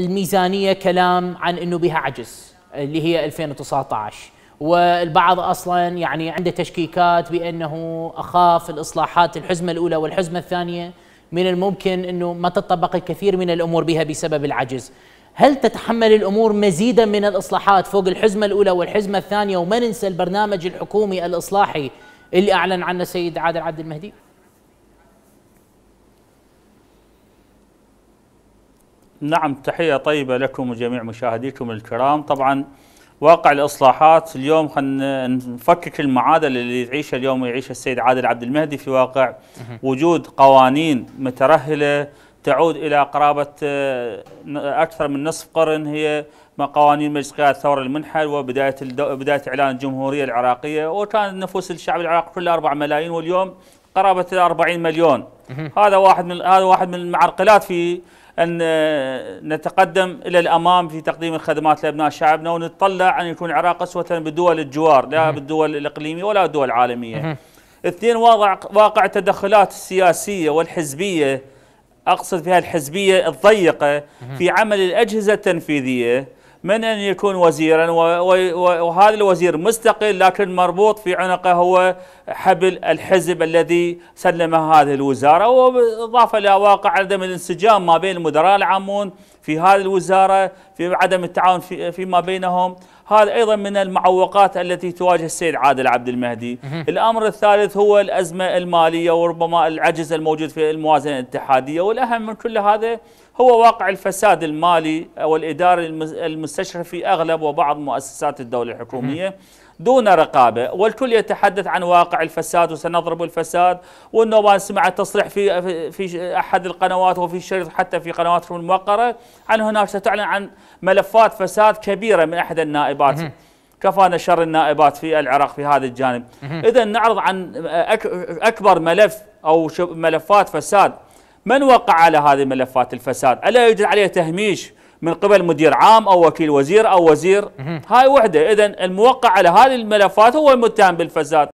الميزانية كلام عن أنه بها عجز اللي هي 2019 والبعض اصلا يعني عنده تشكيكات بانه اخاف الاصلاحات الحزمه الاولى والحزمه الثانيه من الممكن انه ما تطبق الكثير من الامور بها بسبب العجز. هل تتحمل الامور مزيدا من الاصلاحات فوق الحزمه الاولى والحزمه الثانيه وما ننسى البرنامج الحكومي الاصلاحي اللي اعلن عنه السيد عادل عبد المهدي؟ نعم تحية طيبة لكم وجميع مشاهديكم الكرام طبعا واقع الإصلاحات اليوم خلينا نفكك المعادلة اللي يعيشها اليوم ويعيشها السيد عادل عبد المهدي في واقع وجود قوانين مترهلة تعود إلى قرابة آه، أكثر من نصف قرن هي قوانين مجلس قيادة الثورة المنحل وبداية بداية إعلان الجمهورية العراقية وكان نفوس الشعب العراقي كلها 4 ملايين واليوم قرابة 40 مليون هذا واحد من هذا واحد من المعرقلات في أن آه، نتقدم إلى الأمام في تقديم الخدمات لأبناء شعبنا ونتطلع أن يكون العراق أسوة بدول الجوار لا بالدول الإقليمية ولا الدول العالمية اثنين واضع واقع التدخلات السياسية والحزبية أقصد فيها الحزبية الضيقة في عمل الأجهزة التنفيذية من أن يكون وزيرا وهذا الوزير مستقل لكن مربوط في عنقه هو حبل الحزب الذي سلم هذه الوزارة وإضافة إلى واقع عدم الانسجام ما بين المدراء العامون في هذه الوزارة في عدم التعاون في فيما بينهم هذا أيضا من المعوقات التي تواجه السيد عادل عبد المهدي الأمر الثالث هو الأزمة المالية وربما العجز الموجود في الموازنة الاتحادية والأهم من كل هذا هو واقع الفساد المالي والإداري المستشرف في أغلب وبعض مؤسسات الدولة الحكومية دون رقابة والكل يتحدث عن واقع الفساد وسنضرب الفساد وأنه ما سمع تصريح في, في أحد القنوات وفي الشريط حتى في قنوات الموقرة عن هناك ستعلن عن ملفات فساد كبيرة من أحد النائبات كفانا شر النائبات في العراق في هذا الجانب إذا نعرض عن أكبر ملف أو ملفات فساد من وقع على هذه ملفات الفساد ألا يوجد عليه تهميش من قبل مدير عام او وكيل وزير او وزير هاي وحده اذا الموقع على هذه الملفات هو المتهم بالفساد